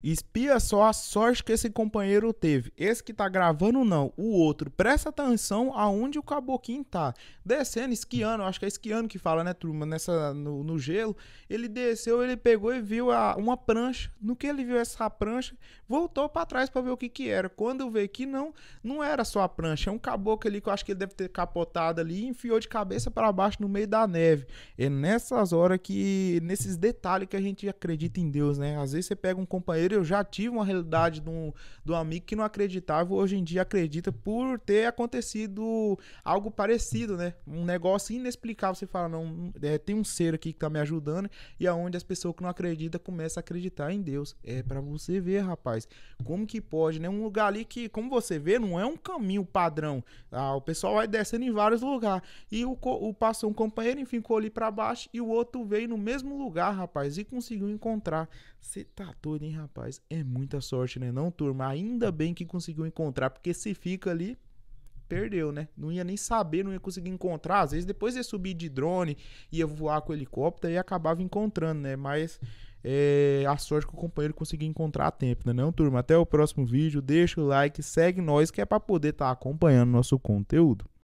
Espia só a sorte que esse companheiro teve. Esse que tá gravando, não. O outro. Presta atenção aonde o caboquinho tá. Descendo, esquiando. Acho que é esquiando que fala, né, turma? Nessa, no, no gelo. Ele desceu, ele pegou e viu a, uma prancha. No que ele viu essa prancha, voltou para trás para ver o que que era. Quando veio que não, não era só a prancha. É um caboclo ali que eu acho que ele deve ter capotado ali e enfiou de cabeça para baixo no meio da neve. É nessas horas que, nesses detalhes que a gente acredita em Deus, né? Às vezes você pega um companheiro brasileiro, eu já tive uma realidade de um, de um amigo que não acreditava, hoje em dia acredita por ter acontecido algo parecido, né? Um negócio inexplicável. Você fala, não, é, tem um ser aqui que tá me ajudando, e aonde é as pessoas que não acreditam começam a acreditar em Deus. É para você ver, rapaz, como que pode, né? Um lugar ali que, como você vê, não é um caminho padrão. Ah, o pessoal vai descendo em vários lugares. E o, o passou um companheiro, enfim, ficou ali para baixo, e o outro veio no mesmo lugar, rapaz, e conseguiu encontrar. Você tá doido, hein, rapaz? Rapaz, é muita sorte, né? Não, turma, ainda bem que conseguiu encontrar, porque se fica ali, perdeu, né? Não ia nem saber, não ia conseguir encontrar. Às vezes depois ia subir de drone, ia voar com helicóptero e acabava encontrando, né? Mas é, a sorte que o companheiro conseguiu encontrar a tempo, né? Não, turma, até o próximo vídeo. Deixa o like, segue nós que é para poder estar tá acompanhando nosso conteúdo.